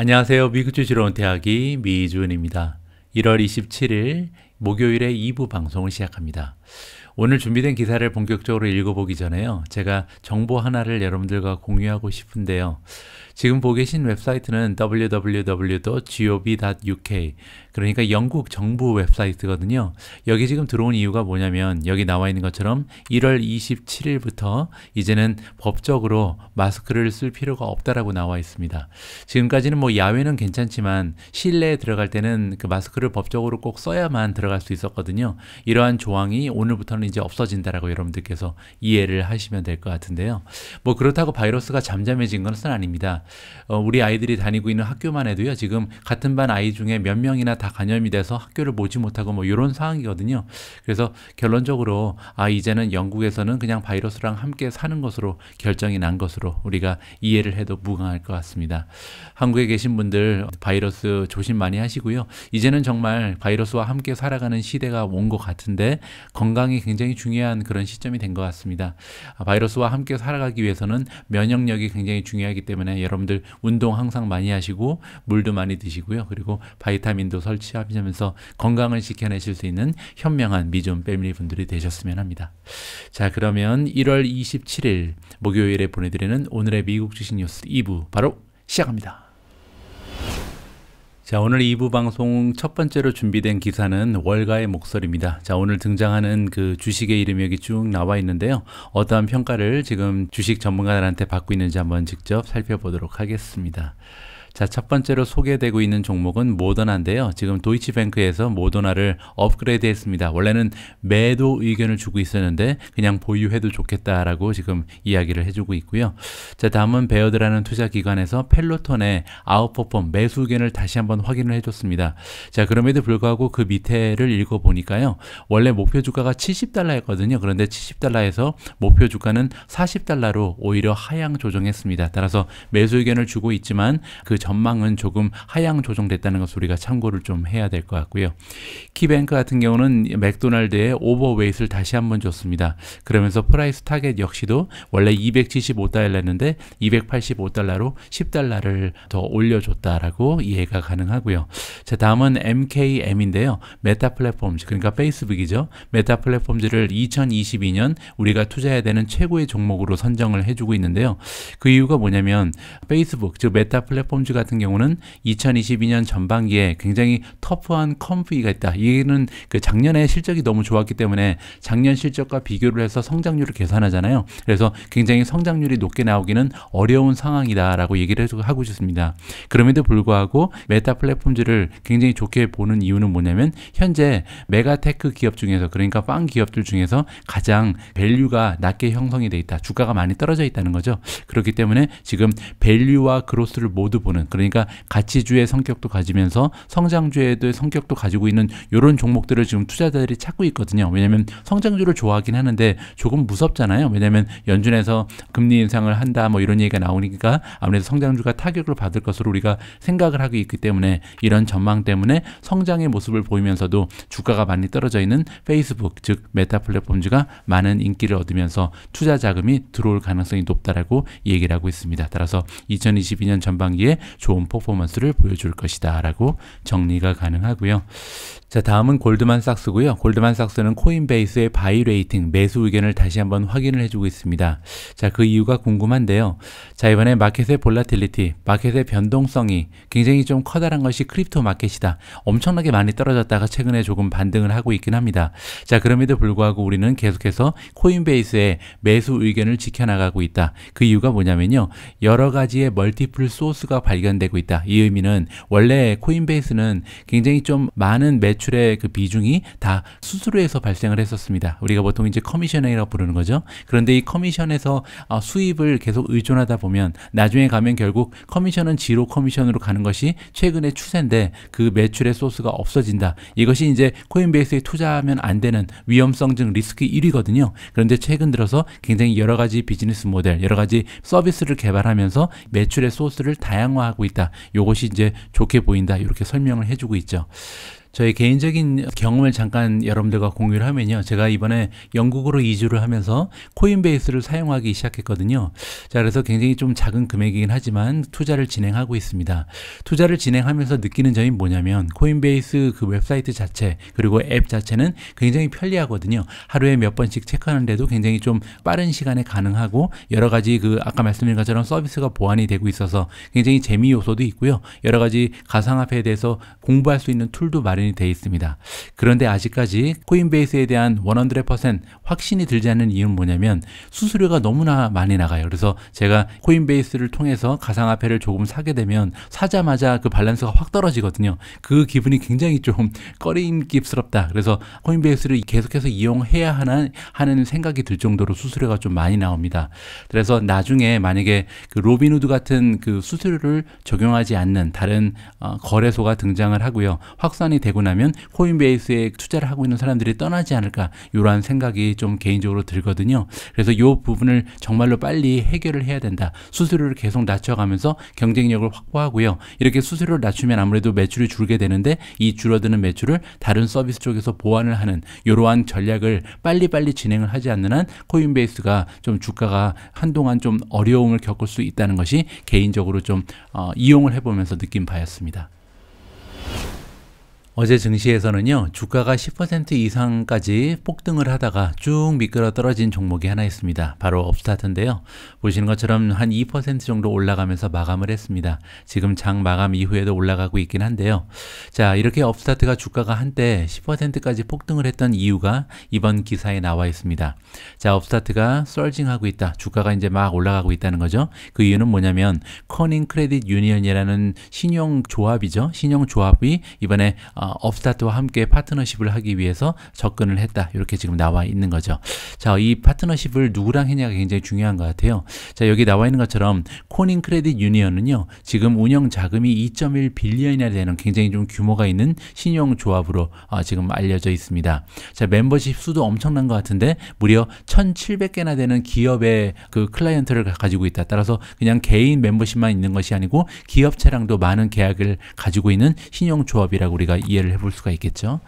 안녕하세요. 미국주 지로운 대학이 미준입니다. 1월 27일 목요일에 2부 방송을 시작합니다. 오늘 준비된 기사를 본격적으로 읽어보기 전에요. 제가 정보 하나를 여러분들과 공유하고 싶은데요. 지금 보고 계신 웹사이트는 www.gob.uk 그러니까 영국 정부 웹사이트거든요. 여기 지금 들어온 이유가 뭐냐면 여기 나와 있는 것처럼 1월 27일부터 이제는 법적으로 마스크를 쓸 필요가 없다라고 나와 있습니다. 지금까지는 뭐 야외는 괜찮지만 실내에 들어갈 때는 그 마스크를 법적으로 꼭 써야만 들어갈 수 있었거든요. 이러한 조항이 오늘부터는 이제 없어진다라고 여러분들께서 이해를 하시면 될 것 같은데요. 뭐 그렇다고 바이러스가 잠잠해진 것은 아닙니다. 어, 우리 아이들이 다니고 있는 학교만 해도요. 지금 같은 반 아이 중에 몇 명이나 다다 간염이 돼서 학교를 보지 못하고 뭐 이런 상황이거든요. 그래서 결론적으로 아 이제는 영국에서는 그냥 바이러스랑 함께 사는 것으로 결정이 난 것으로 우리가 이해를 해도 무방할 것 같습니다. 한국에 계신 분들 바이러스 조심 많이 하시고요. 이제는 정말 바이러스와 함께 살아가는 시대가 온 것 같은데 건강이 굉장히 중요한 그런 시점이 된 것 같습니다. 아, 바이러스와 함께 살아가기 위해서는 면역력이 굉장히 중요하기 때문에 여러분들 운동 항상 많이 하시고 물도 많이 드시고요. 그리고 바이타민도 설치하면서 건강을 지켜내실 수 있는 현명한 미존 패밀리 분들이 되셨으면 합니다. 자 그러면 1월 27일 목요일에 보내드리는 오늘의 미국 주식 뉴스 2부 바로 시작합니다. 자, 오늘 2부 방송 첫 번째로 준비된 기사는 월가의 목소리입니다. 자, 오늘 등장하는 그 주식의 이름 여기 쭉 나와 있는데요. 어떠한 평가를 지금 주식 전문가들한테 받고 있는지 한번 직접 살펴보도록 하겠습니다. 자, 첫 번째로 소개되고 있는 종목은 모더나인데요. 지금 도이치뱅크에서 모더나를 업그레이드 했습니다. 원래는 매도 의견을 주고 있었는데 그냥 보유해도 좋겠다라고 지금 이야기를 해주고 있고요. 자, 다음은 베어드라는 투자기관에서 펠로톤의 아웃퍼폼 매수 의견을 다시 한번 확인을 해줬습니다. 자, 그럼에도 불구하고 그 밑에를 읽어보니까요. 원래 목표 주가가 70달러였거든요. 그런데 70달러에서 목표 주가는 40달러로 오히려 하향 조정했습니다. 따라서 매수 의견을 주고 있지만 그 전망은 조금 하향 조정됐다는 것을 우리가 참고를 좀 해야 될 것 같고요. 키뱅크 같은 경우는 맥도날드의 오버웨이트를 다시 한번 줬습니다. 그러면서 프라이스 타겟 역시도 원래 275달러였는데 285달러로 10달러를 더 올려줬다라고 이해가 가능하고요. 자 다음은 MKM인데요. 메타 플랫폼즈 그러니까 페이스북이죠. 메타 플랫폼즈를 2022년 우리가 투자해야 되는 최고의 종목으로 선정을 해주고 있는데요. 그 이유가 뭐냐면 페이스북 즉 메타 플랫폼즈가 같은 경우는 2022년 전반기에 굉장히 터프한 컴프이가 있다. 이 얘는 기그 작년에 실적이 너무 좋았기 때문에 작년 실적과 비교를 해서 성장률을 계산하잖아요. 그래서 굉장히 성장률이 높게 나오기는 어려운 상황이다라고 얘기를 하고 싶습니다 그럼에도 불구하고 메타 플랫폼즈를 굉장히 좋게 보는 이유는 뭐냐면 현재 메가테크 기업 중에서 그러니까 빵 기업들 중에서 가장 밸류가 낮게 형성이 돼 있다. 주가가 많이 떨어져 있다는 거죠. 그렇기 때문에 지금 밸류와 그로스를 모두 보는 보는 그러니까 가치주의 성격도 가지면서 성장주의도 성격도 가지고 있는 이런 종목들을 지금 투자자들이 찾고 있거든요. 왜냐하면 성장주를 좋아하긴 하는데 조금 무섭잖아요. 왜냐하면 연준에서 금리 인상을 한다 뭐 이런 얘기가 나오니까 아무래도 성장주가 타격을 받을 것으로 우리가 생각을 하고 있기 때문에 이런 전망 때문에 성장의 모습을 보이면서도 주가가 많이 떨어져 있는 페이스북 즉 메타 플랫폼주가 많은 인기를 얻으면서 투자 자금이 들어올 가능성이 높다라고 얘기를 하고 있습니다. 따라서 2022년 전반기에 좋은 퍼포먼스를 보여줄 것이다 라고 정리가 가능하고요. 자 다음은 골드만삭스고요. 골드만삭스는 코인베이스의 바이 레이팅 매수 의견을 다시 한번 확인을 해주고 있습니다. 자 그 이유가 궁금한데요. 자 이번에 마켓의 볼라틸리티, 마켓의 변동성이 굉장히 좀 커다란 것이 크립토 마켓이다. 엄청나게 많이 떨어졌다가 최근에 조금 반등을 하고 있긴 합니다. 자 그럼에도 불구하고 우리는 계속해서 코인베이스의 매수 의견을 지켜나가고 있다. 그 이유가 뭐냐면요. 여러 가지의 멀티플 소스가 발 발견되고 있다. 이 의미는 원래 코인베이스는 굉장히 좀 많은 매출의 그 비중이 다 수수료에서 발생을 했었습니다. 우리가 보통 이제 커미션이라고 부르는 거죠. 그런데 이 커미션에서 어, 수입을 계속 의존하다 보면 나중에 가면 결국 커미션은 지로 커미션으로 가는 것이 최근의 추세인데 그 매출의 소스가 없어진다. 이것이 이제 코인베이스에 투자하면 안 되는 위험성증 리스크 1위거든요. 그런데 최근 들어서 굉장히 여러 가지 비즈니스 모델, 여러 가지 서비스를 개발하면서 매출의 소스를 다양화 강화하고 있다. 요것이 이제 좋게 보인다. 이렇게 설명을 해주고 있죠. 저의 개인적인 경험을 잠깐 여러분들과 공유를 하면요. 제가 이번에 영국으로 이주를 하면서 코인베이스를 사용하기 시작했거든요. 자, 그래서 굉장히 좀 작은 금액이긴 하지만 투자를 진행하고 있습니다. 투자를 진행하면서 느끼는 점이 뭐냐면 코인베이스 그 웹사이트 자체 그리고 앱 자체는 굉장히 편리하거든요. 하루에 몇 번씩 체크하는데도 굉장히 좀 빠른 시간에 가능하고 여러 가지 그 아까 말씀드린 것처럼 서비스가 보완이 되고 있어서 굉장히 재미 요소도 있고요. 여러 가지 가상화폐에 대해서 공부할 수 있는 툴도 마련이 마련이 돼 있습니다. 그런데 아직까지 코인베이스에 대한 100% 확신이 들지 않는 이유는 뭐냐면 수수료가 너무나 많이 나가요. 그래서 제가 코인베이스를 통해서 가상화폐를 조금 사게 되면 사자마자 그 밸런스가 확 떨어지거든요. 그 기분이 굉장히 좀꺼림깊스럽다 그래서 코인베이스를 계속해서 이용해야 하나 하는 생각이 들 정도로 수수료가 좀 많이 나옵니다. 그래서 나중에 만약에 그 로빈후드 같은 그 수수료를 적용하지 않는 다른 어, 거래소가 등장을 하고요. 확산이 되고 되고 나면 코인 베이스에 투자를 하고 있는 사람들이 떠나지 않을까 이러한 생각이 좀 개인적으로 들거든요. 그래서 이 부분을 정말로 빨리 해결을 해야 된다. 수수료를 계속 낮춰가면서 경쟁력을 확보하고요. 이렇게 수수료를 낮추면 아무래도 매출이 줄게 되는데 이 줄어드는 매출을 다른 서비스 쪽에서 보완을 하는 이러한 전략을 빨리빨리 진행을 하지 않는 한 코인베이스가 좀 주가가 한동안 좀 어려움을 겪을 수 있다는 것이 개인적으로 좀 어, 이용을 해보면서 느낀 바였습니다. 어제 증시에서는요, 주가가 10% 이상까지 폭등을 하다가 쭉 미끄러 떨어진 종목이 하나 있습니다. 바로 업스타트인데요. 보시는 것처럼 한 2% 정도 올라가면서 마감을 했습니다. 지금 장 마감 이후에도 올라가고 있긴 한데요. 자, 이렇게 업스타트가 주가가 한때 10%까지 폭등을 했던 이유가 이번 기사에 나와 있습니다. 자, 업스타트가 썰징하고 있다. 주가가 이제 막 올라가고 있다는 거죠. 그 이유는 뭐냐면 커닝 크레딧 유니언이라는 신용 조합이죠. 신용 조합이 이번에 어, 업스타트와 함께 파트너십을 하기 위해서 접근을 했다. 이렇게 지금 나와 있는 거죠. 자, 이 파트너십을 누구랑 했냐가 굉장히 중요한 것 같아요. 자, 여기 나와 있는 것처럼 코닝 크레딧 유니언은요. 지금 운영 자금이 2.1 빌리언이나 되는 굉장히 좀 규모가 있는 신용 조합으로 어, 지금 알려져 있습니다. 자, 멤버십 수도 엄청난 것 같은데 무려 1,700개나 되는 기업의 그 클라이언트를 가지고 있다. 따라서 그냥 개인 멤버십만 있는 것이 아니고 기업체랑도 많은 계약을 가지고 있는 신용 조합이라고 우리가 이해 이해를 해볼 수가 있겠죠.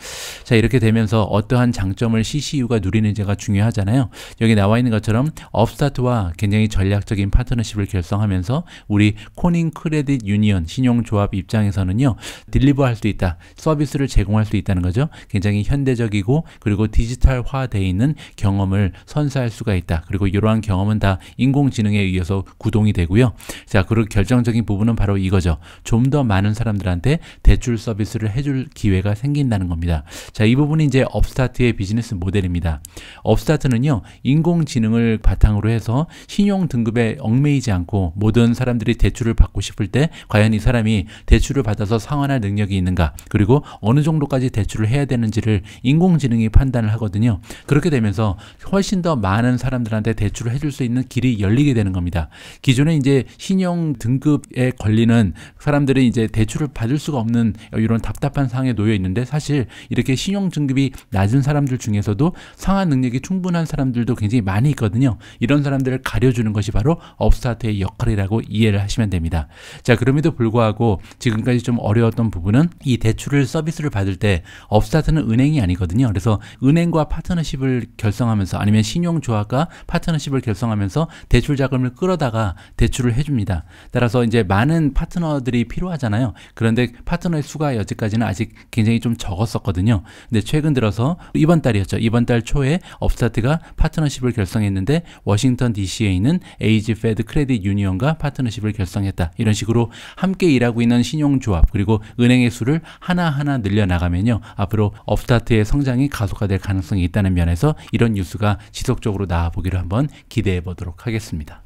자, 이렇게 되면서 어떠한 장점을 CCU가 누리는지가 중요하잖아요. 여기 나와 있는 것처럼 업스타트와 굉장히 전략적인 파트너십을 결성하면서 우리 코닝 크레딧 유니언 신용조합 입장에서는요. 딜리버할 수 있다. 서비스를 제공할 수 있다는 거죠. 굉장히 현대적이고 그리고 디지털화되어 있는 경험을 선사할 수가 있다. 그리고 이러한 경험은 다 인공지능에 의해서 구동이 되고요. 자, 그리고 결정적인 부분은 바로 이거죠. 좀 더 많은 사람들한테 대출 서비스를 해줄 기회가 생긴다는 겁니다. 자, 이 부분이 이제 업스타트의 비즈니스 모델입니다. 업스타트는요, 인공지능을 바탕으로 해서 신용 등급에 얽매이지 않고 모든 사람들이 대출을 받고 싶을 때 과연 이 사람이 대출을 받아서 상환할 능력이 있는가, 그리고 어느 정도까지 대출을 해야 되는지를 인공지능이 판단을 하거든요. 그렇게 되면서 훨씬 더 많은 사람들한테 대출을 해줄 수 있는 길이 열리게 되는 겁니다. 기존에 이제 신용 등급에 걸리는 사람들이 이제 대출을 받을 수가 없는 이런 답답한 상황 양상에 놓여 있는데 사실 이렇게 신용 등급이 낮은 사람들 중에서도 상환 능력이 충분한 사람들도 굉장히 많이 있거든요. 이런 사람들을 가려주는 것이 바로 업스타트의 역할이라고 이해를 하시면 됩니다. 자, 그럼에도 불구하고 지금까지 좀 어려웠던 부분은 이 대출을 서비스를 받을 때 업스타트는 은행이 아니거든요. 그래서 은행과 파트너십을 결성하면서 아니면 신용조합과 파트너십을 결성하면서 대출 자금을 끌어다가 대출을 해줍니다. 따라서 이제 많은 파트너들이 필요하잖아요. 그런데 파트너의 수가 여지까지는 아직 굉장히 좀 적었었거든요. 근데 최근 들어서 이번 달이었죠. 이번 달 초에 업스타트가 파트너십을 결성했는데 워싱턴 DC에 있는 에이지 페드 크레딧 유니언과 파트너십을 결성했다. 이런 식으로 함께 일하고 있는 신용조합 그리고 은행의 수를 하나하나 늘려나가면요. 앞으로 업스타트의 성장이 가속화될 가능성이 있다는 면에서 이런 뉴스가 지속적으로 나와보기를 한번 기대해 보도록 하겠습니다.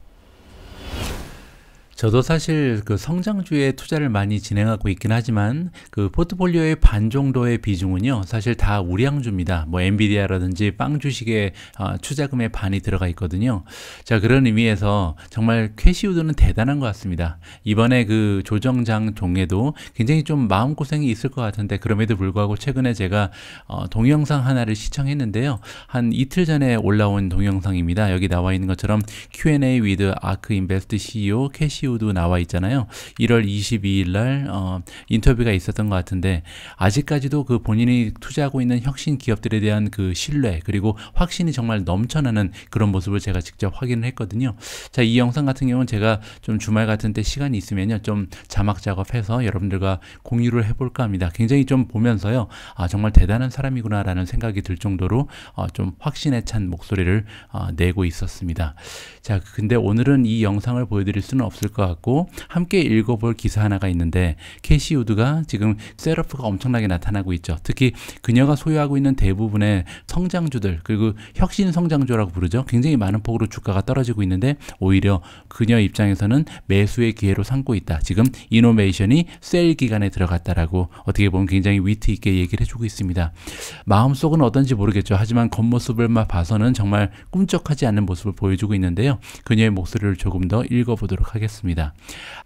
저도 사실 그 성장주에 투자를 많이 진행하고 있긴 하지만 그 포트폴리오의 반 정도의 비중은요 사실 다 우량주입니다. 뭐 엔비디아라든지 빵 주식의 어, 투자금의 반이 들어가 있거든요. 자 그런 의미에서 정말 캐시우드는 대단한 것 같습니다. 이번에 그 조정장 종에도 굉장히 좀 마음고생이 있을 것 같은데 그럼에도 불구하고 최근에 제가 어, 동영상 하나를 시청했는데요. 한 이틀 전에 올라온 동영상입니다. 여기 나와 있는 것처럼 Q&A with 아크 인베스트 CEO 캐시 CTO도 나와 있잖아요. 1월 22일 날 어, 인터뷰가 있었던 것 같은데 아직까지도 그 본인이 투자하고 있는 혁신 기업들에 대한 그 신뢰 그리고 확신이 정말 넘쳐나는 그런 모습을 제가 직접 확인을 했거든요. 자, 이 영상 같은 경우는 제가 좀 주말 같은 때 시간이 있으면요. 좀 자막 작업해서 여러분들과 공유를 해볼까 합니다. 굉장히 좀 보면서요. 아, 정말 대단한 사람이구나라는 생각이 들 정도로 어, 좀 확신에 찬 목소리를 어, 내고 있었습니다. 자, 근데 오늘은 이 영상을 보여드릴 수는 없을 것 같고 함께 읽어볼 기사 하나가 있는데 캐시 우드가 지금 셀러프가 엄청나게 나타나고 있죠. 특히 그녀가 소유하고 있는 대부분의 성장주들 그리고 혁신 성장주라고 부르죠. 굉장히 많은 폭으로 주가가 떨어지고 있는데 오히려 그녀 입장에서는 매수의 기회로 삼고 있다. 지금 이노메이션이셀 기간에 들어갔다라고 어떻게 보면 굉장히 위트 있게 얘기를 해주고 있습니다. 마음속은 어떤지 모르겠죠. 하지만 겉모습을 봐서는 정말 꿈쩍하지 않는 모습을 보여주고 있는데요. 그녀의 목소리를 조금 더 읽어보도록 하겠습니다. 같습니다.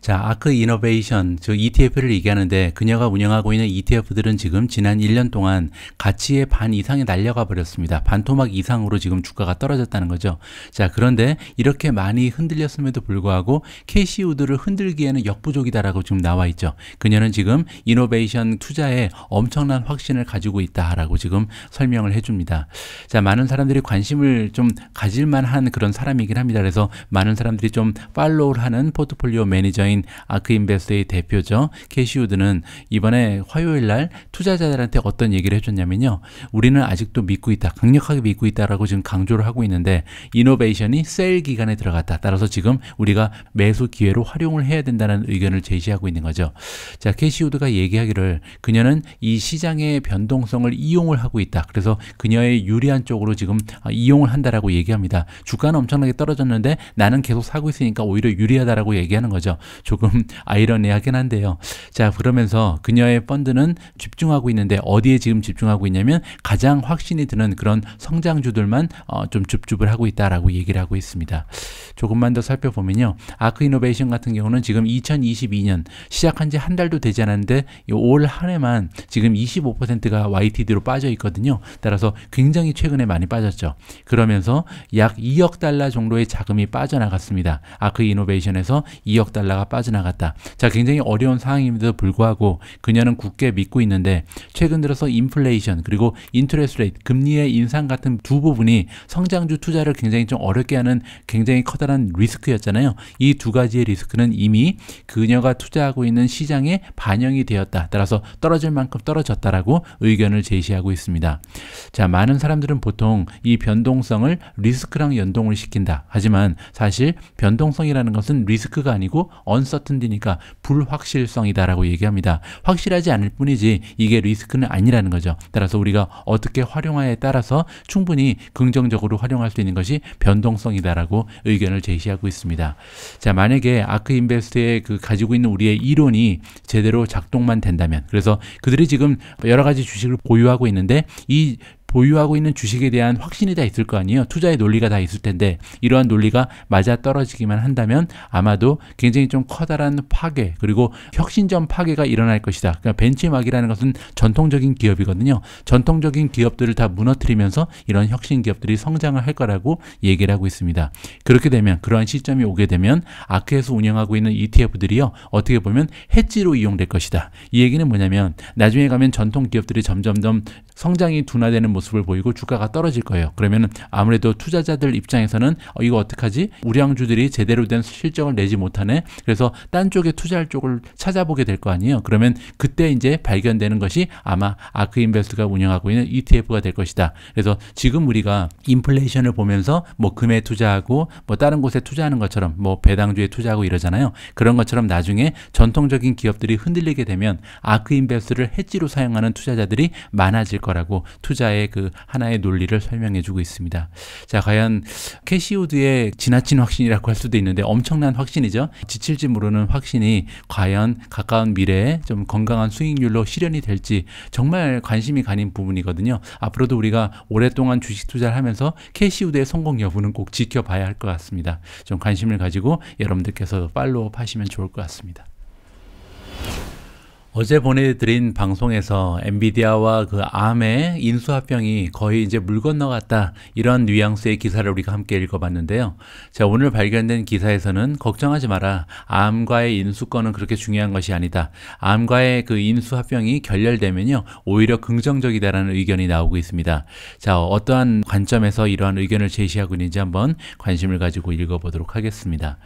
자, 아크 이노베이션, 저 ETF를 얘기하는데 그녀가 운영하고 있는 ETF들은 지금 지난 1년 동안 가치의 반 이상이 날려가 버렸습니다. 반토막 이상으로 지금 주가가 떨어졌다는 거죠. 자, 그런데 이렇게 많이 흔들렸음에도 불구하고 캐시우드를 흔들기에는 역부족이다라고 지금 나와 있죠. 그녀는 지금 이노베이션 투자에 엄청난 확신을 가지고 있다라고 지금 설명을 해줍니다. 자, 많은 사람들이 관심을 좀 가질만한 그런 사람이긴 합니다. 그래서 많은 사람들이 좀 팔로우를 하는 포트 포트폴리오 매니저인 아크인베스트의 대표죠. 캐시우드는 이번에 화요일 날 투자자들한테 어떤 얘기를 해줬냐면요. 우리는 아직도 믿고 있다. 강력하게 믿고 있다라고 지금 강조를 하고 있는데 이노베이션이 세일 기간에 들어갔다. 따라서 지금 우리가 매수 기회로 활용을 해야 된다는 의견을 제시하고 있는 거죠. 자, 캐시우드가 얘기하기를 그녀는 이 시장의 변동성을 이용을 하고 있다. 그래서 그녀의 유리한 쪽으로 지금 아, 이용을 한다라고 얘기합니다. 주가는 엄청나게 떨어졌는데 나는 계속 사고 있으니까 오히려 유리하다라고 얘기하는 거죠. 조금 아이러니하긴 한데요. 자, 그러면서 그녀의 펀드는 집중하고 있는데 어디에 지금 집중하고 있냐면 가장 확신이 드는 그런 성장주들만 어, 좀 줍줍을 하고 있다라고 얘기를 하고 있습니다. 조금만 더 살펴보면요. 아크 이노베이션 같은 경우는 지금 2022년 시작한 지 한 달도 되지 않았는데 올한 해만 지금 25%가 YTD로 빠져 있거든요. 따라서 굉장히 최근에 많이 빠졌죠. 그러면서 약 2억 달러 정도의 자금이 빠져나갔습니다. 아크 이노베이션에서 2억 달러가 빠져나갔다. 자, 굉장히 어려운 상황임에도 불구하고 그녀는 굳게 믿고 있는데 최근 들어서 인플레이션 그리고 인트레스 레이트 금리의 인상 같은 두 부분이 성장주 투자를 굉장히 좀 어렵게 하는 굉장히 커다란 리스크였잖아요. 이 두 가지의 리스크는 이미 그녀가 투자하고 있는 시장에 반영이 되었다. 따라서 떨어질 만큼 떨어졌다라고 의견을 제시하고 있습니다. 자, 많은 사람들은 보통 이 변동성을 리스크랑 연동을 시킨다. 하지만 사실 변동성이라는 것은 리스크 u n c 가 아니고 언서튼디니까 불확실성이다라고 얘기합니다. 확실하지 않을 뿐이지 이게 리스크는 아니라는 거죠. 따라서 우리가 어떻게 활용하에 따라서 충분히 긍정적으로 활용할 수 있는 것이 변동성이다라고 의견을 제시하고 있습니다. 자, 만약에 아크 인베스트의 그 가지고 있는 우리의 이론이 제대로 작동만 된다면 그래서 그들이 지금 여러 가지 주식을 보유하고 있는데 이 보유하고 있는 주식에 대한 확신이 다 있을 거 아니에요. 투자의 논리가 다 있을 텐데 이러한 논리가 맞아 떨어지기만 한다면 아마도 굉장히 좀 커다란 파괴 그리고 혁신점 파괴가 일어날 것이다. 그러니까 벤치마크이라는 것은 전통적인 기업이거든요. 전통적인 기업들을 다 무너뜨리면서 이런 혁신 기업들이 성장을 할 거라고 얘기를 하고 있습니다. 그렇게 되면 그러한 시점이 오게 되면 아크에서 운영하고 있는 ETF들이요. 어떻게 보면 해지로 이용될 것이다. 이 얘기는 뭐냐면 나중에 가면 전통 기업들이 점점점 성장이 둔화되는 모습을 보이고 주가가 떨어질 거예요. 그러면 아무래도 투자자들 입장에서는 어, 이거 어떡하지? 우량주들이 제대로 된 실적을 내지 못하네. 그래서 딴 쪽에 투자할 쪽을 찾아보게 될 거 아니에요. 그러면 그때 이제 발견되는 것이 아마 아크 인베스트가 운영하고 있는 ETF가 될 것이다. 그래서 지금 우리가 인플레이션을 보면서 뭐 금에 투자하고 뭐 다른 곳에 투자하는 것처럼 뭐 배당주에 투자하고 이러잖아요. 그런 것처럼 나중에 전통적인 기업들이 흔들리게 되면 아크 인베스트를 해지로 사용하는 투자자들이 많아질 거라고 투자에 그 하나의 논리를 설명해주고 있습니다. 자, 과연 캐시오드의 지나친 확신이라고 할 수도 있는데 엄청난 확신이죠. 지칠지 모르는 확신이 과연 가까운 미래에 좀 건강한 수익률로 실현이 될지 정말 관심이 가는 부분이거든요. 앞으로도 우리가 오랫동안 주식 투자를 하면서 캐시우드의 성공 여부는 꼭 지켜봐야 할 것 같습니다. 좀 관심을 가지고 여러분들께서 팔로우 하시면 좋을 것 같습니다. 어제 보내드린 방송에서 엔비디아와 그 암의 인수합병이 거의 이제 물 건너갔다 이런 뉘앙스의 기사를 우리가 함께 읽어봤는데요. 자 오늘 발견된 기사에서는 걱정하지 마라 암과의 인수권은 그렇게 중요한 것이 아니다. 암과의 그 인수합병이 결렬되면요 오히려 긍정적이다라는 의견이 나오고 있습니다. 자 어떠한 관점에서 이러한 의견을 제시하고 있는지 한번 관심을 가지고 읽어보도록 하겠습니다.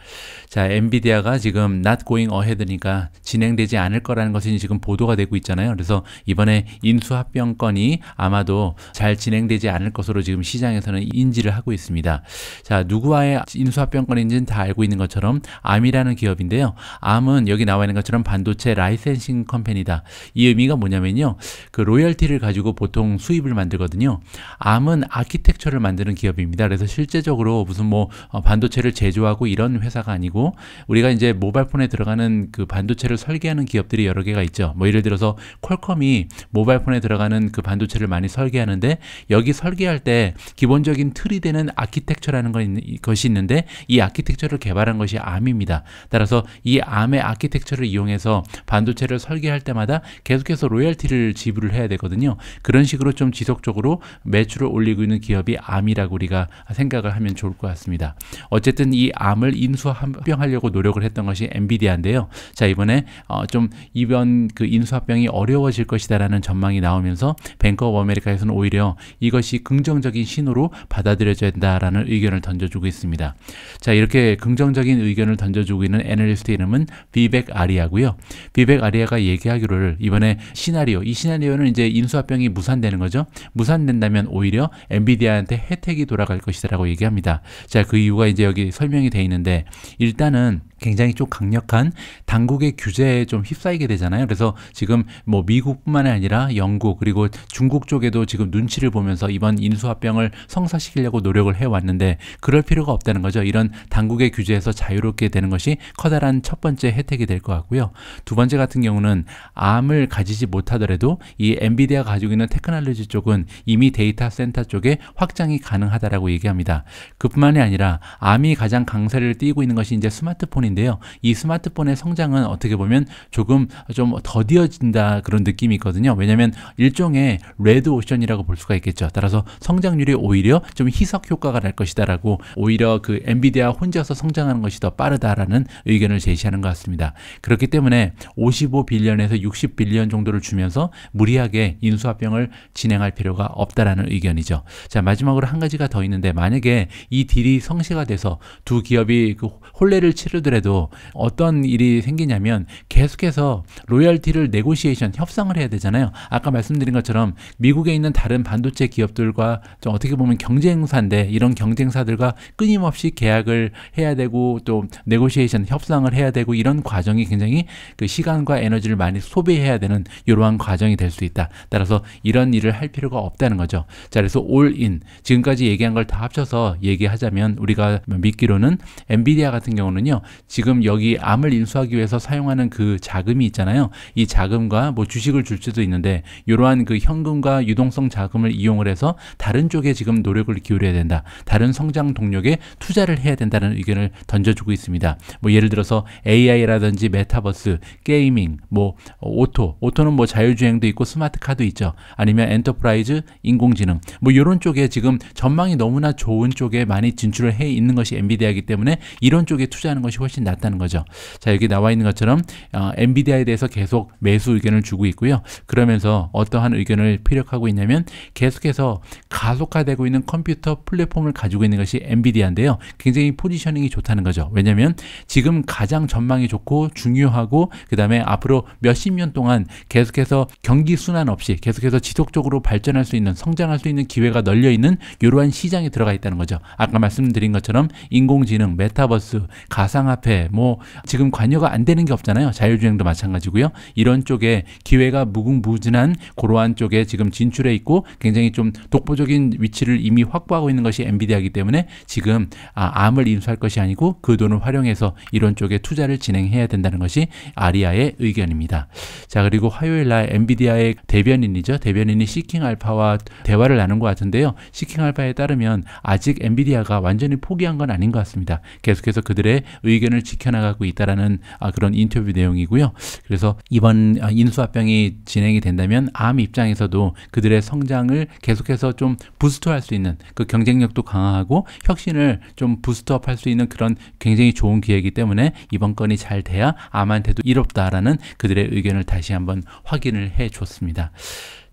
자 엔비디아가 지금 not going ahead니까 진행되지 않을 거라는 것은 사진 지금 보도가 되고 있잖아요. 그래서 이번에 인수합병 권이 아마도 잘 진행되지 않을 것으로 지금 시장에서는 인지를 하고 있습니다. 자, 누구와의 인수합병 권인지는다 알고 있는 것처럼 암이라는 기업인데요. 암은 여기 나와 있는 것처럼 반도체 라이센싱 컴퍼니다. 이 의미가 뭐냐면요. 그 로열티를 가지고 보통 수입을 만들거든요. 암은 아키텍처를 만드는 기업입니다. 그래서 실제적으로 무슨 뭐 어, 반도체를 제조하고 이런 회사가 아니고 우리가 이제 모바일폰에 들어가는 그 반도체를 설계하는 기업들이 여러 개가 있죠. 뭐 예를 들어서 퀄컴이 모바일 폰에 들어가는 그 반도체를 많이 설계하는데 여기 설계할 때 기본적인 틀이 되는 아키텍처라는 건, 것이 있는데 이 아키텍처를 개발한 것이 암입니다. 따라서 이 암의 아키텍처를 이용해서 반도체를 설계할 때마다 계속해서 로열티를 지불을 해야 되거든요. 그런 식으로 좀 지속적으로 매출을 올리고 있는 기업이 암이라고 우리가 생각을 하면 좋을 것 같습니다. 어쨌든 이 암을 인수합병하려고 노력을 했던 것이 엔비디아인데요. 자 이번에 어, 좀 이번 그 인수합병이 어려워질 것이다라는 전망이 나오면서 뱅크 오브 아메리카에서는 오히려 이것이 긍정적인 신호로 받아들여져야 된다라는 의견을 던져주고 있습니다. 자 이렇게 긍정적인 의견을 던져주고 있는 애널리스트 이름은 비백 아리아고요. 비백 아리아가 얘기하기를 이번에 시나리오 이 시나리오는 이제 인수합병이 무산되는 거죠. 무산된다면 오히려 엔비디아한테 혜택이 돌아갈 것이다라고 얘기합니다. 자 그 이유가 이제 여기 설명이 돼 있는데 일단은 굉장히 좀 강력한 당국의 규제에 좀 휩싸이게 되잖아요. 그래서 지금 뭐 미국뿐만 아니라 영국 그리고 중국 쪽에도 지금 눈치를 보면서 이번 인수합병을 성사시키려고 노력을 해왔는데 그럴 필요가 없다는 거죠. 이런 당국의 규제에서 자유롭게 되는 것이 커다란 첫 번째 혜택이 될 것 같고요. 두 번째 같은 경우는 암을 가지지 못하더라도 이 엔비디아 가지고 있는 테크놀로지 쪽은 이미 데이터 센터 쪽에 확장이 가능하다라고 얘기합니다. 그뿐만이 아니라 암이 가장 강세를 띄고 있는 것이 이제 스마트폰인 스마인데요이 스마트폰의 성장은 어떻게 보면 조금 좀 더디어진다 그런 느낌이 있거든요. 왜냐하면 일종의 레드 오션이라고 볼 수가 있겠죠. 따라서 성장률이 오히려 좀 희석 효과가 날 것이다라고 오히려 그 엔비디아 혼자서 성장하는 것이 더 빠르다라는 의견을 제시하는 것 같습니다. 그렇기 때문에 55 빌리언에서 60 빌리언 정도를 주면서 무리하게 인수합병을 진행할 필요가 없다라는 의견이죠. 자 마지막으로 한 가지가 더 있는데 만약에 이 딜이 성시가 돼서 두 기업이 그 혼례를 치르더라도 경도 어떤 일이 생기냐면 계속해서 로열티를 네고시에이션 협상을 해야 되잖아요. 아까 말씀드린 것처럼 미국에 있는 다른 반도체 기업들과 좀 어떻게 보면 경쟁사인데 이런 경쟁사들과 끊임없이 계약을 해야 되고 또 네고시에이션 협상을 해야 되고 이런 과정이 굉장히 그 시간과 에너지를 많이 소비해야 되는 이러한 과정이 될 수 있다. 따라서 이런 일을 할 필요가 없다는 거죠. 자, 그래서 올인 지금까지 얘기한 걸 다 합쳐서 얘기하자면 우리가 뭐 믿기로는 엔비디아 같은 경우는요. 지금 여기 암을 인수하기 위해서 사용하는 그 자금이 있잖아요. 이 자금과 뭐 주식을 줄 수도 있는데 이러한 그 현금과 유동성 자금을 이용을 해서 다른 쪽에 지금 노력을 기울여야 된다. 다른 성장 동력에 투자를 해야 된다는 의견을 던져주고 있습니다. 뭐 예를 들어서 AI라든지 메타버스, 게이밍, 뭐 오토, 오토는 뭐 자율주행도 있고 스마트카도 있죠. 아니면 엔터프라이즈, 인공지능 뭐 이런 쪽에 지금 전망이 너무나 좋은 쪽에 많이 진출을 해 있는 것이 엔비디아이기 때문에 이런 쪽에 투자하는 것이 훨씬 훨씬 낫다는 거죠. 자 여기 나와 있는 것처럼 어, 엔비디아에 대해서 계속 매수 의견을 주고 있고요. 그러면서 어떠한 의견을 피력하고 있냐면 계속해서 가속화되고 있는 컴퓨터 플랫폼을 가지고 있는 것이 엔비디아인데요. 굉장히 포지셔닝이 좋다는 거죠. 왜냐하면 지금 가장 전망이 좋고 중요하고 그 다음에 앞으로 몇 십 년 동안 계속해서 경기 순환 없이 계속해서 지속적으로 발전할 수 있는 성장할 수 있는 기회가 널려 있는 이러한 시장에 들어가 있다는 거죠. 아까 말씀드린 것처럼 인공지능, 메타버스, 가상화폐 카페 뭐 지금 관여가 안 되는 게 없잖아요. 자율주행도 마찬가지고요. 이런 쪽에 기회가 무궁무진한 고러한 쪽에 지금 진출해 있고 굉장히 좀 독보적인 위치를 이미 확보하고 있는 것이 엔비디아이기 때문에 지금 아, 암을 인수할 것이 아니고 그 돈을 활용해서 이런 쪽에 투자를 진행해야 된다는 것이 아리아의 의견입니다. 자 그리고 화요일 날 엔비디아의 대변인이죠. 대변인이 시킹 알파와 대화를 나눈 것 같은데요. 시킹 알파에 따르면 아직 엔비디아가 완전히 포기한 건 아닌 것 같습니다. 계속해서 그들의 의견을 생존을 지켜나가고 있다라는 아, 그런 인터뷰 내용이고요. 그래서 이번 아, 인수합병이 진행이 된다면 암 입장에서도 그들의 성장을 계속해서 좀 부스트할 수 있는 그 경쟁력도 강화하고 혁신을 좀 부스트업할 수 있는 그런 굉장히 좋은 기회이기 때문에 이번 건이 잘 돼야 암한테도 이롭다라는 그들의 의견을 다시 한번 확인을 해 줬습니다.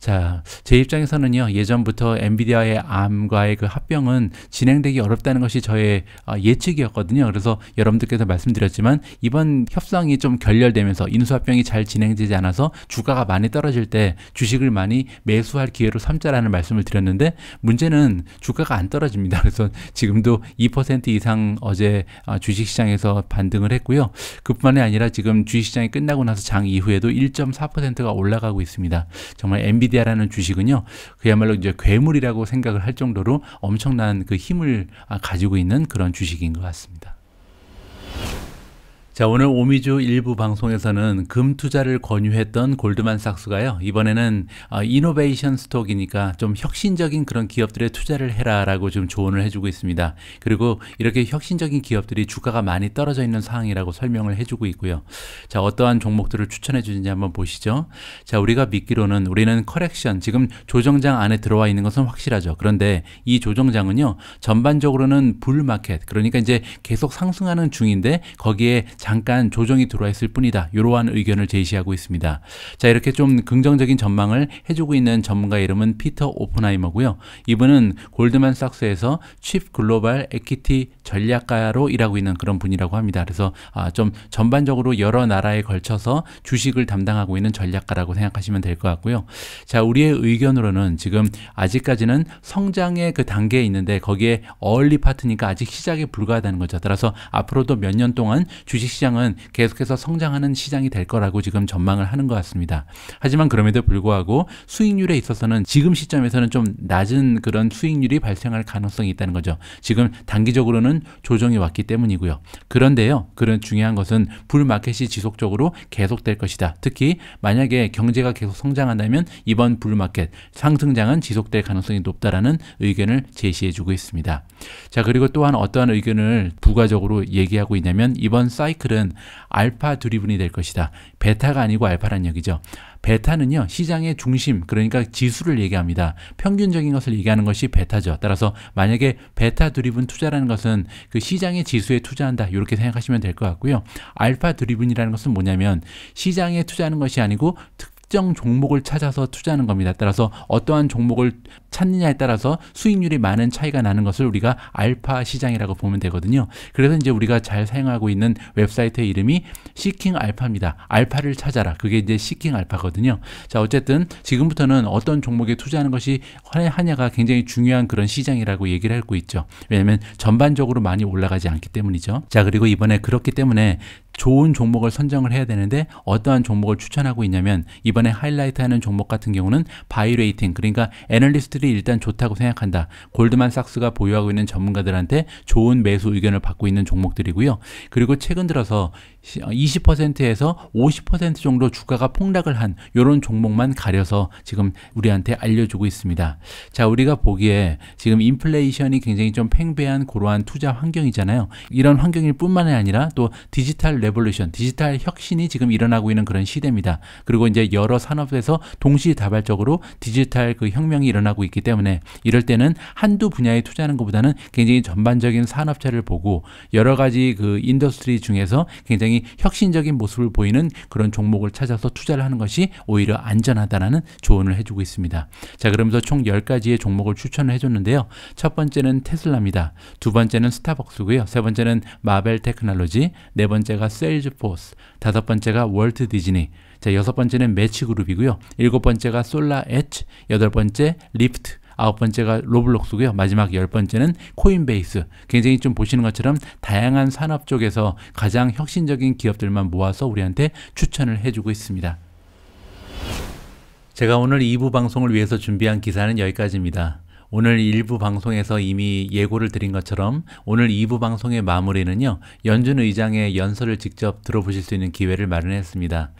자, 제 입장에서는요, 예전부터 엔비디아의 암과의 그 합병은 진행되기 어렵다는 것이 저의 아, 예측이었거든요. 그래서 여러분들께서 말씀드렸지만 이번 협상이 좀 결렬되면서 인수합병이 잘 진행되지 않아서 주가가 많이 떨어질 때 주식을 많이 매수할 기회로 삼자라는 말씀을 드렸는데 문제는 주가가 안 떨어집니다. 그래서 지금도 2% 이상 어제 아, 주식시장에서 반등을 했고요. 그뿐만이 아니라 지금 주식시장이 끝나고 나서 장 이후에도 1.4%가 올라가고 있습니다. 정말 엔비디아 엔비디아라는 주식은요 그야말로 이제 괴물이라고 생각을 할 정도로 엄청난 그 힘을 아, 가지고 있는 그런 주식인 것 같습니다. 자, 오늘 오미주 일부 방송에서는 금 투자를 권유했던 골드만삭스가요. 이번에는 어, 이노베이션 스톡이니까 좀 혁신적인 그런 기업들의 투자를 해라라고 좀 조언을 해주고 있습니다. 그리고 이렇게 혁신적인 기업들이 주가가 많이 떨어져 있는 상황이라고 설명을 해주고 있고요. 자, 어떠한 종목들을 추천해 주는지 한번 보시죠. 자, 우리가 믿기로는 우리는 커렉션 지금 조정장 안에 들어와 있는 것은 확실하죠. 그런데 이 조정장은요 전반적으로는 불마켓 그러니까 이제 계속 상승하는 중인데 거기에 잠깐 조정이 들어와 있을 뿐이다. 이러한 의견을 제시하고 있습니다. 자 이렇게 좀 긍정적인 전망을 해주고 있는 전문가 이름은 피터 오픈하이머고요. 이분은 골드만삭스에서 칩 글로벌 에퀴티 전략가로 일하고 있는 그런 분이라고 합니다. 그래서 아, 좀 전반적으로 여러 나라에 걸쳐서 주식을 담당하고 있는 전략가라고 생각하시면 될 것 같고요. 자 우리의 의견으로는 지금 아직까지는 성장의 그 단계에 있는데 거기에 얼리 파트니까 아직 시작에 불과하다는 거죠. 따라서 앞으로도 몇 년 동안 주식 시 시장은 계속해서 성장하는 시장이 될 거라고 지금 전망을 하는 것 같습니다. 하지만 그럼에도 불구하고 수익률에 있어서는 지금 시점에서는 좀 낮은 그런 수익률이 발생할 가능성이 있다는 거죠. 지금 단기적으로는 조정이 왔기 때문이고요. 그런데요. 그런 중요한 것은 불마켓이 지속적으로 계속될 것이다. 특히 만약에 경제가 계속 성장한다면 이번 불마켓 상승장은 지속될 가능성이 높다라는 의견을 제시해주고 있습니다. 자 그리고 또한 어떠한 의견을 부가적으로 얘기하고 있냐면 이번 사이클 사이클은 알파 드리븐이 될 것이다. 베타가 아니고 알파란 얘기죠. 베타는요 시장의 중심 그러니까 지수를 얘기합니다 평균적인 것을 얘기하는 것이 베타죠 따라서 만약에 베타 드리븐 투자라는 것은 그 시장의 지수에 투자한다 이렇게 생각하시면 될 것 같고요 알파 드리븐이라는 것은 뭐냐면 시장에 투자하는 것이 아니고 특 특정 종목을 찾아서 투자하는 겁니다. 따라서 어떠한 종목을 찾느냐에 따라서 수익률이 많은 차이가 나는 것을 우리가 알파 시장이라고 보면 되거든요. 그래서 이제 우리가 잘 사용하고 있는 웹사이트의 이름이 시킹 알파입니다. 알파를 찾아라. 그게 이제 시킹 알파거든요. 자, 어쨌든 지금부터는 어떤 종목에 투자하는 것이 하냐가 굉장히 중요한 그런 시장이라고 얘기를 하고 있죠. 왜냐면 전반적으로 많이 올라가지 않기 때문이죠. 자, 그리고 이번에 그렇기 때문에 좋은 종목을 선정을 해야 되는데 어떠한 종목을 추천하고 있냐면 이번에 하이라이트하는 종목 같은 경우는 바이 레이팅 그러니까 애널리스트 기술이 일단 좋다고 생각한다. 골드만삭스가 보유하고 있는 전문가들한테 좋은 매수 의견을 받고 있는 종목들이고요. 그리고 최근 들어서 20%에서 어, 50% 정도 주가가 폭락을 한 이런 종목만 가려서 지금 우리한테 알려주고 있습니다. 자, 우리가 보기에 지금 인플레이션이 굉장히 좀 팽배한 고러한 투자 환경이잖아요. 이런 환경일 뿐만이 아니라 또 디지털 레볼루션, 디지털 혁신이 지금 일어나고 있는 그런 시대입니다. 그리고 이제 여러 산업에서 동시다발적으로 디지털 그 혁명이 일어나고 있기 있기 때문에 이럴 때는 한두 분야에 투자하는 것보다는 굉장히 전반적인 산업체를 보고 여러 가지 그 인더스트리 중에서 굉장히 혁신적인 모습을 보이는 그런 종목을 찾아서 투자를 하는 것이 오히려 안전하다라는 조언을 해주고 있습니다. 자, 그러면서 총 10가지의 종목을 추천을 해줬는데요. 첫 번째는 테슬라입니다. 두 번째는 스타벅스고요. 세 번째는 마벨 테크놀로지, 네 번째가 세일즈포스, 다섯 번째가 월트 디즈니, 자, 여섯 번째는 매치 그룹이고요. 일곱 번째가 솔라 엣지, 여덟 번째 리프트, 아홉 번째가 로블록스고요. 마지막 열 번째는 코인베이스. 굉장히 좀 보시는 것처럼 다양한 산업 쪽에서 가장 혁신적인 기업들만 모아서 우리한테 추천을 해주고 있습니다. 제가 오늘 2부 방송을 위해서 준비한 기사는 여기까지입니다. 오늘 1부 방송에서 이미 예고를 드린 것처럼 오늘 2부 방송의 마무리는요, 연준 의장의 연설을 직접 들어보실 수 있는 기회를 마련했습니다.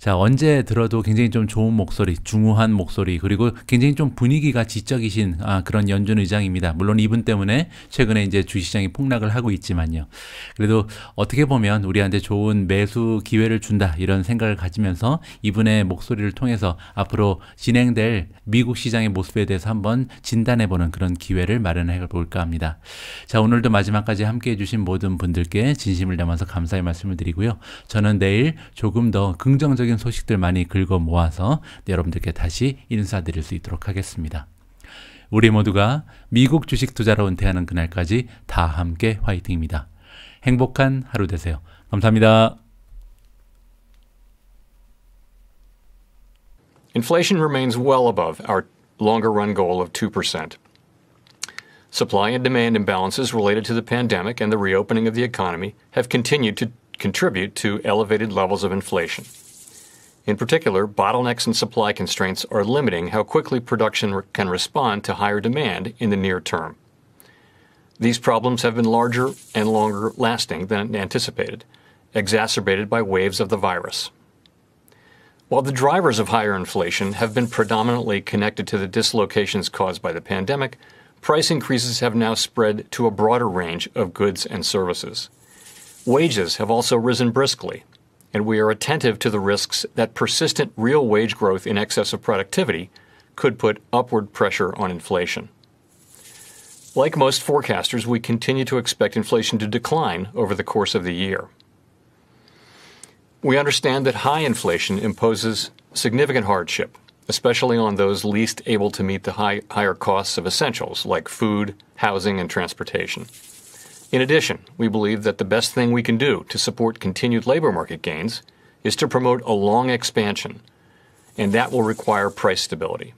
자, 언제 들어도 굉장히 좀 좋은 목소리, 중후한 목소리, 그리고 굉장히 좀 분위기가 지적이신 아, 그런 연준 의장입니다. 물론 이분 때문에 최근에 이제 주시장이 폭락을 하고 있지만요. 그래도 어떻게 보면 우리한테 좋은 매수 기회를 준다 이런 생각을 가지면서 이분의 목소리를 통해서 앞으로 진행될 미국 시장의 모습에 대해서 한번 진단해보는 그런 기회를 마련해 볼까 합니다. 자, 오늘도 마지막까지 함께 해주신 모든 분들께 진심을 담아서 감사의 말씀을 드리고요. 저는 내일 조금 더 긍정적인 긍정적인 소식들 많이 긁어 모아서 여러분들께 다시 인사드릴 수 있도록 하겠습니다. 우리 모두가 미국 주식 투자로 은퇴하는 그날까지 다 함께 화이팅입니다. 행복한 하루 되세요. 감사합니다. Inflation remains well above our longer run goal of 2%. Supply and demand imbalances related to the pandemic and the reopening of the economy have continued to contribute to elevated levels of inflation. In particular, bottlenecks and supply constraints are limiting how quickly production can respond to higher demand in the near term. These problems have been larger and longer lasting than anticipated, exacerbated by waves of the virus. While the drivers of higher inflation have been predominantly connected to the dislocations caused by the pandemic, price increases have now spread to a broader range of goods and services. Wages have also risen briskly, and we are attentive to the risks that persistent real wage growth in excess of productivity could put upward pressure on inflation. Like most forecasters, we continue to expect inflation to decline over the course of the year. We understand that high inflation imposes significant hardship, especially on those least able to meet the high, higher costs of essentials like food, housing, and transportation. In addition, we believe that the best thing we can do to support continued labor market gains is to promote a long expansion, and that will require price stability.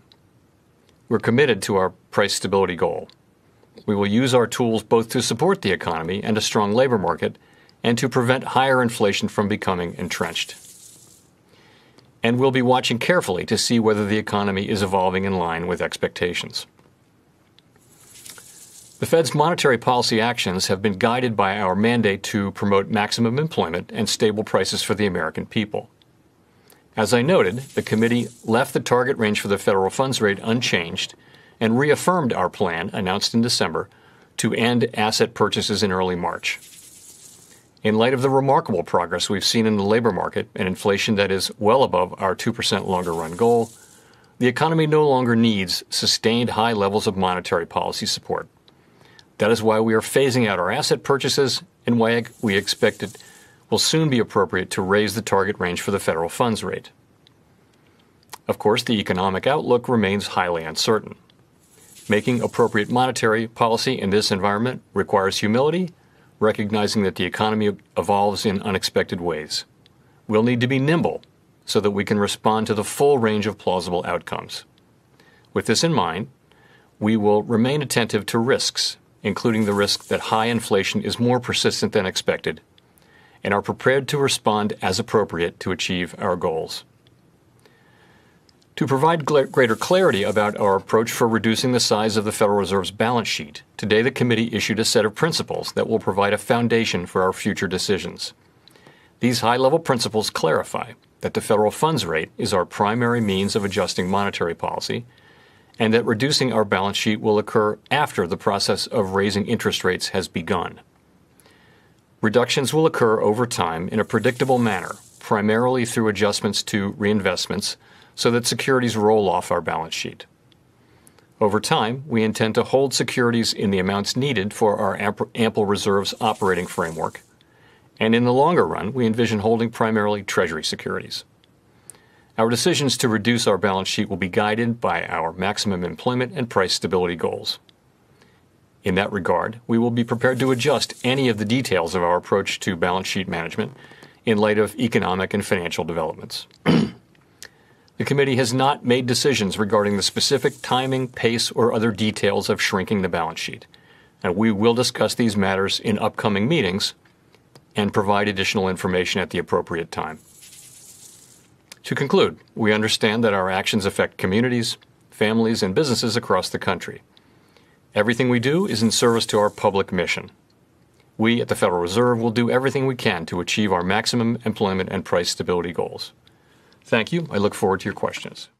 We're committed to our price stability goal. We will use our tools both to support the economy and a strong labor market and to prevent higher inflation from becoming entrenched. And we'll be watching carefully to see whether the economy is evolving in line with expectations. The Fed's monetary policy actions have been guided by our mandate to promote maximum employment and stable prices for the American people. As I noted, the committee left the target range for the federal funds rate unchanged and reaffirmed our plan announced in December to end asset purchases in early March. In light of the remarkable progress we've seen in the labor market and inflation that is well above our 2% longer run goal, the economy no longer needs sustained high levels of monetary policy support. That is why we are phasing out our asset purchases and why we expect it will soon be appropriate to raise the target range for the federal funds rate. Of course, the economic outlook remains highly uncertain. Making appropriate monetary policy in this environment requires humility, recognizing that the economy evolves in unexpected ways. We'll need to be nimble so that we can respond to the full range of plausible outcomes. With this in mind, we will remain attentive to risks including the risk that high inflation is more persistent than expected, and are prepared to respond as appropriate to achieve our goals. To provide greater clarity about our approach for reducing the size of the Federal Reserve's balance sheet, today the committee issued a set of principles that will provide a foundation for our future decisions. These high level principles clarify that the federal funds rate is our primary means of adjusting monetary policy and that reducing our balance sheet will occur after the process of raising interest rates has begun. Reductions will occur over time in a predictable manner, primarily through adjustments to reinvestments so that securities roll off our balance sheet. Over time, we intend to hold securities in the amounts needed for our ample reserves operating framework. And in the longer run, we envision holding primarily Treasury securities. Our decisions to reduce our balance sheet will be guided by our maximum employment and price stability goals. In that regard, we will be prepared to adjust any of the details of our approach to balance sheet management in light of economic and financial developments. The committee has not made decisions regarding the specific timing, pace, or other details of shrinking the balance sheet, and we will discuss these matters in upcoming meetings and provide additional information at the appropriate time. To conclude, we understand that our actions affect communities, families, and businesses across the country. Everything we do is in service to our public mission. We at the Federal Reserve will do everything we can to achieve our maximum employment and price stability goals. Thank you. I look forward to your questions.